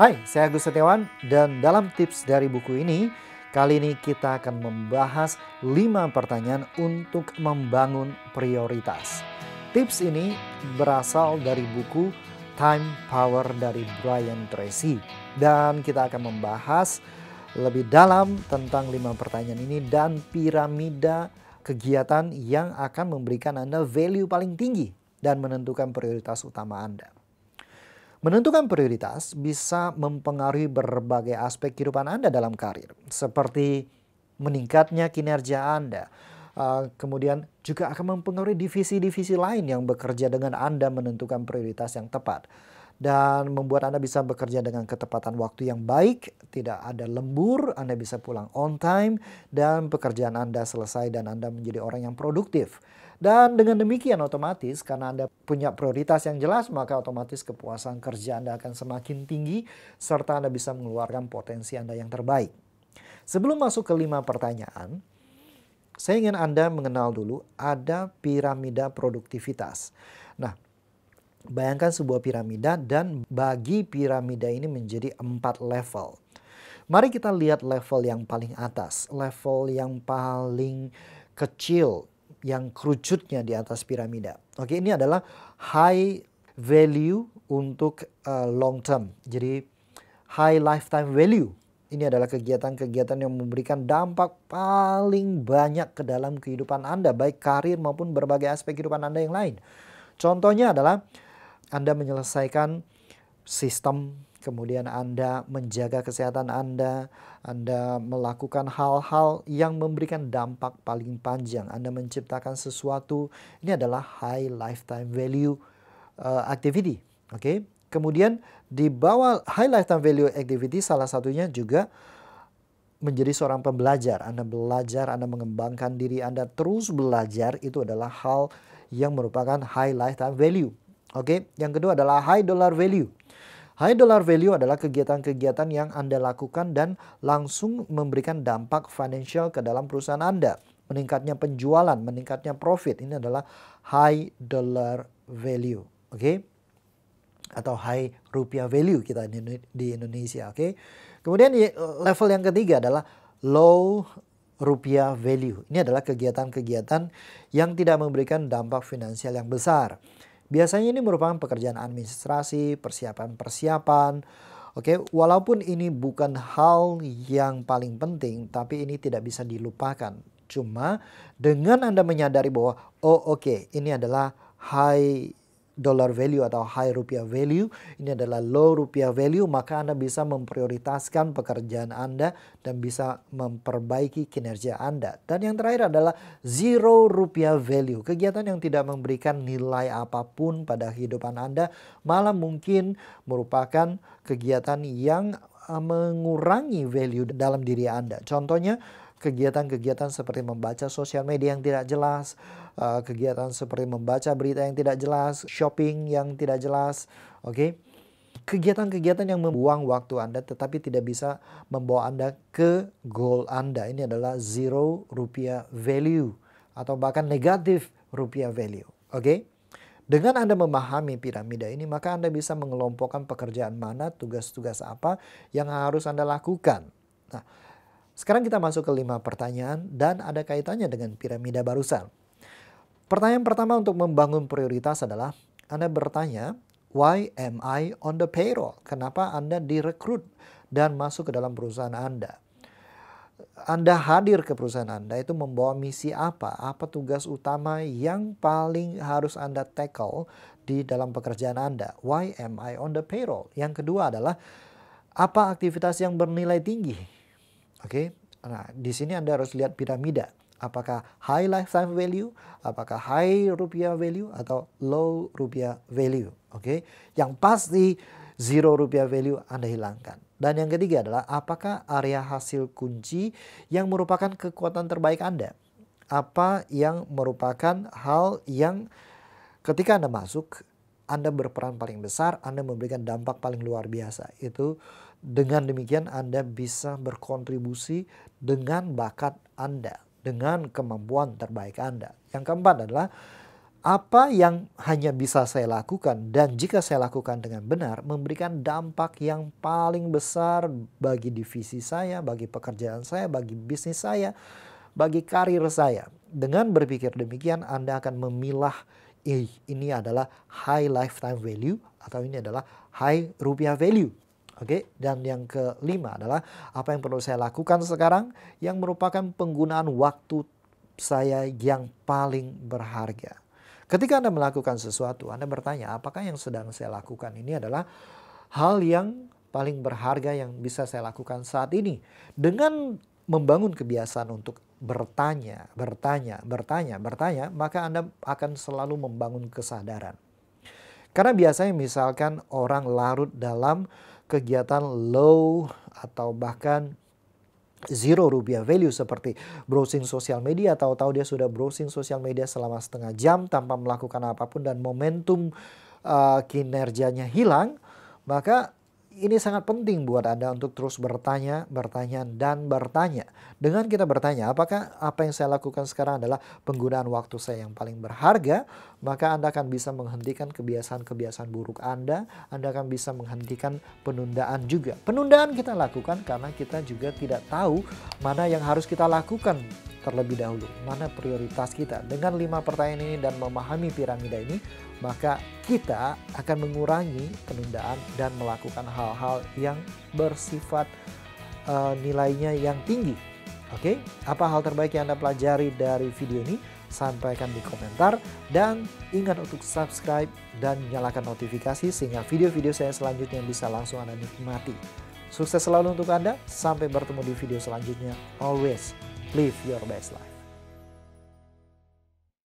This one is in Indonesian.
Hai, saya Agus Setiawan dan dalam tips dari buku ini, kali ini kita akan membahas 5 pertanyaan untuk membangun prioritas. Tips ini berasal dari buku Time Power dari Brian Tracy dan kita akan membahas lebih dalam tentang 5 pertanyaan ini dan piramida kegiatan yang akan memberikan Anda value paling tinggi dan menentukan prioritas utama Anda. Menentukan prioritas bisa mempengaruhi berbagai aspek kehidupan Anda dalam karir, seperti meningkatnya kinerja Anda. Eh, kemudian juga akan mempengaruhi divisi-divisi lain yang bekerja dengan Anda menentukan prioritas yang tepat dan membuat Anda bisa bekerja dengan ketepatan waktu yang baik, tidak ada lembur, Anda bisa pulang on time dan pekerjaan Anda selesai dan Anda menjadi orang yang produktif. Dan dengan demikian otomatis karena Anda punya prioritas yang jelas maka otomatis kepuasan kerja Anda akan semakin tinggi serta Anda bisa mengeluarkan potensi Anda yang terbaik. Sebelum masuk ke lima pertanyaan, saya ingin Anda mengenal dulu ada piramida produktivitas. Nah, bayangkan sebuah piramida dan bagi piramida ini menjadi empat level. Mari kita lihat level yang paling atas, level yang paling kecil yang kerucutnya di atas piramida. Oke, ini adalah high value untuk uh, long term. Jadi high lifetime value. Ini adalah kegiatan-kegiatan yang memberikan dampak paling banyak ke dalam kehidupan Anda, baik karir maupun berbagai aspek kehidupan Anda yang lain. Contohnya adalah Anda menyelesaikan sistem kemudian Anda menjaga kesehatan Anda, Anda melakukan hal-hal yang memberikan dampak paling panjang, Anda menciptakan sesuatu, ini adalah high lifetime value uh, activity, oke? Okay? Kemudian di bawah high lifetime value activity salah satunya juga menjadi seorang pembelajar. Anda belajar, Anda mengembangkan diri Anda terus belajar itu adalah hal yang merupakan high lifetime value. Oke, okay? yang kedua adalah high dollar value. High dollar value adalah kegiatan-kegiatan yang Anda lakukan dan langsung memberikan dampak financial ke dalam perusahaan Anda. Meningkatnya penjualan, meningkatnya profit. Ini adalah high dollar value. Oke? Okay? Atau high rupiah value kita di Indonesia. Oke? Okay? Kemudian level yang ketiga adalah low rupiah value. Ini adalah kegiatan-kegiatan yang tidak memberikan dampak finansial yang besar. Biasanya ini merupakan pekerjaan administrasi, persiapan-persiapan. Oke, walaupun ini bukan hal yang paling penting, tapi ini tidak bisa dilupakan. Cuma dengan Anda menyadari bahwa oh oke, okay, ini adalah high dollar value atau high rupiah value, ini adalah low rupiah value, maka Anda bisa memprioritaskan pekerjaan Anda dan bisa memperbaiki kinerja Anda. Dan yang terakhir adalah zero rupiah value, kegiatan yang tidak memberikan nilai apapun pada kehidupan Anda, malah mungkin merupakan kegiatan yang eh, mengurangi value dalam diri Anda. Contohnya, kegiatan-kegiatan seperti membaca sosial media yang tidak jelas, Eh, kegiatan seperti membaca berita yang tidak jelas, shopping yang tidak jelas, oke? Okay? Kegiatan-kegiatan yang membuang waktu Anda tetapi tidak bisa membawa Anda ke goal Anda. Ini adalah zero rupiah value atau bahkan negatif rupiah value, oke? Okay? Dengan Anda memahami piramida ini, maka Anda bisa mengelompokkan pekerjaan mana, tugas-tugas apa yang harus Anda lakukan. Nah, sekarang kita masuk ke lima pertanyaan dan ada kaitannya dengan piramida barusan. Pertanyaan pertama untuk membangun prioritas adalah Anda bertanya, why am I on the payroll? Kenapa Anda direkrut dan masuk ke dalam perusahaan Anda? Anda hadir ke perusahaan Anda itu membawa misi apa? Apa tugas utama yang paling harus Anda tackle di dalam pekerjaan Anda? Why am I on the payroll? Yang kedua adalah apa aktivitas yang bernilai tinggi? Oke. Okay? Nah, di sini Anda harus lihat piramida apakah high lifetime value, apakah high rupiah value atau low rupiah value. Oke, okay? yang pasti zero rupiah value Anda hilangkan. Dan yang ketiga adalah apakah area hasil kunci yang merupakan kekuatan terbaik Anda? Apa yang merupakan hal yang ketika Anda masuk anda berperan paling besar, Anda memberikan dampak paling luar biasa. Itu dengan demikian Anda bisa berkontribusi dengan bakat Anda dengan kemampuan terbaik Anda. Yang keempat adalah apa yang hanya bisa saya lakukan dan jika saya lakukan dengan benar memberikan dampak yang paling besar bagi divisi saya, bagi pekerjaan saya, bagi bisnis saya, bagi karir saya. Dengan berpikir demikian Anda akan memilah ini adalah high lifetime value atau ini adalah high rupiah value. Oke, okay? dan yang kelima adalah apa yang perlu saya lakukan sekarang yang merupakan penggunaan waktu saya yang paling berharga. Ketika Anda melakukan sesuatu, Anda bertanya, apakah yang sedang saya lakukan ini adalah hal yang paling berharga yang bisa saya lakukan saat ini. Dengan membangun kebiasaan untuk bertanya, bertanya, bertanya, bertanya, maka Anda akan selalu membangun kesadaran. Karena biasanya misalkan orang larut dalam kegiatan low atau bahkan zero rupiah value seperti browsing sosial media atau tahu dia sudah browsing sosial media selama setengah jam tanpa melakukan apapun dan momentum uh, kinerjanya hilang maka ini sangat penting buat Anda untuk terus bertanya, bertanya, dan bertanya. Dengan kita bertanya, apakah apa yang saya lakukan sekarang adalah penggunaan waktu saya yang paling berharga? Maka Anda akan bisa menghentikan kebiasaan-kebiasaan buruk Anda. Anda akan bisa menghentikan penundaan juga. Penundaan kita lakukan karena kita juga tidak tahu mana yang harus kita lakukan terlebih dahulu mana prioritas kita. Dengan lima pertanyaan ini dan memahami piramida ini, maka kita akan mengurangi penundaan dan melakukan hal-hal yang bersifat uh, nilainya yang tinggi. Oke, apa hal terbaik yang Anda pelajari dari video ini? Sampaikan di komentar dan ingat untuk subscribe dan nyalakan notifikasi sehingga video-video saya selanjutnya bisa langsung Anda nikmati. Sukses selalu untuk Anda, sampai bertemu di video selanjutnya. Always live your best life.